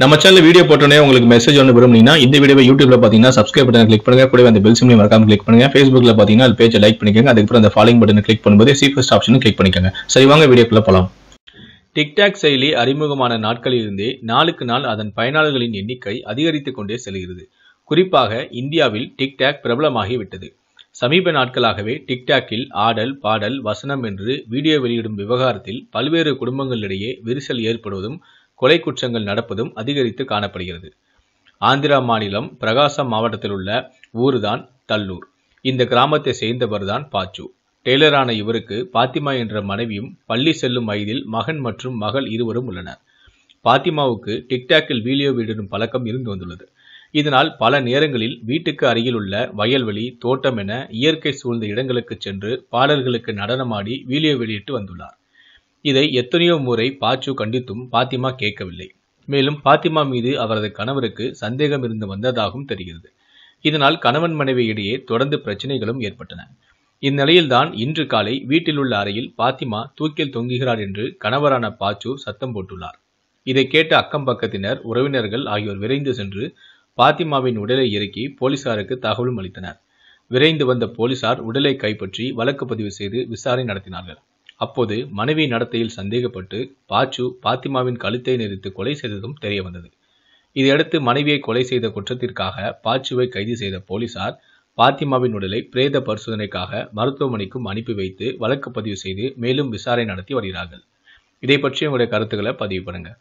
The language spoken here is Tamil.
நம்ம சேனல் வீடியோ போட்டோன்னே உங்களுக்கு மெசேஜ் ஒன்று விரும்புனீங்கன்னா இந்த வீடியோ யூடியூப்ல பார்த்தீங்கன்னா சப்ஸ்கிரைப் பட்டன் கிளிக் பண்ணுங்க கூட அந்த பெல் சிம்லையும் மறக்காம கிளிக் பண்ணுங்க ஃபேஸ்புக்ல பார்த்தீங்கன்னா அது பேஜை லைக் பண்ணிக்கோங்க அதுக்கப்புறம் அந்த ஃபாலோ பட்டன் கிளிக் பண்ணும்போது சீஃபஸ்ட் ஆப்ஷன் கிளிக் பண்ணிக்கோங்க சரி வாங்க வீடியோக்குள்ள போகலாம் டிக்டாக் செயலி அறிமுகமான நாட்களிலிருந்தே நாளுக்கு நாள் அதன் பயனாளர்களின் எண்ணிக்கை அதிகரித்து கொண்டே செல்கிறது குறிப்பாக இந்தியாவில் டிக்டாக் பிரபலமாகிவிட்டது சமீப நாட்களாகவே டிக்டாக்கில் ஆடல் பாடல் வசனம் என்று வீடியோ வெளியிடும் விவகாரத்தில் பல்வேறு குடும்பங்களிடையே விரிசல் ஏற்படுவதும் கொலை குற்றங்கள் நடப்பதும் அதிகரித்து காணப்படுகிறது ஆந்திரா மாநிலம் பிரகாசம் மாவட்டத்தில் உள்ள ஊருதான் தல்லூர் இந்த கிராமத்தை சேர்ந்தவர்தான் பாச்சு டெய்லரான இவருக்கு பாத்திமா என்ற மனைவியும் பள்ளி செல்லும் வயதில் மகன் மற்றும் மகள் இருவரும் உள்ளனர் பாத்திமாவுக்கு டிக்டாக்கில் வீடியோ வீடிடும் பழக்கம் இருந்து வந்துள்ளது இதனால் பல நேரங்களில் வீட்டுக்கு அருகில் உள்ள வயல்வெளி தோட்டம் என இயற்கை சூழ்ந்த இடங்களுக்கு சென்று பாடல்களுக்கு நடனமாடி வீடியோ வெளியிட்டு வந்துள்ளார் இதை எத்தனையோ முறை பாச்சு கண்டித்தும் பாத்திமா கேட்கவில்லை மேலும் பாத்திமா மீது அவரது கணவருக்கு சந்தேகம் இருந்து வந்ததாகவும் தெரிகிறது இதனால் கணவன் மனைவி இடையே தொடர்ந்து பிரச்சனைகளும் ஏற்பட்டன இந்நிலையில்தான் இன்று காலை வீட்டில் உள்ள அறையில் பாத்திமா தூக்கில் தொங்குகிறார் என்று கணவரான பாச்சு சத்தம் போட்டுள்ளார் இதை கேட்ட அக்கம் பக்கத்தினர் உறவினர்கள் ஆகியோர் விரைந்து சென்று பாத்திமாவின் உடலை இறக்கி போலீசாருக்கு தகவலும் அளித்தனர் விரைந்து வந்த போலீசார் உடலை கைப்பற்றி வழக்கு பதிவு செய்து விசாரணை நடத்தினார்கள் அப்போது மனைவி நடத்தையில் சந்தேகப்பட்டு பாச்சு பாத்திமாவின் கழுத்தை நெறித்து கொலை செய்ததும் தெரிய வந்தது இதையடுத்து மனைவியை கொலை செய்த குற்றத்திற்காக பாச்சுவை கைது செய்த போலீசார் பாத்திமாவின் உடலை பிரேத பரிசோதனைக்காக மருத்துவமனைக்கும் அனுப்பி வைத்து வழக்கு பதிவு செய்து மேலும் விசாரணை நடத்தி வருகிறார்கள் இதை பற்றி உங்களுடைய கருத்துக்களை பதிவு பண்ணுங்கள்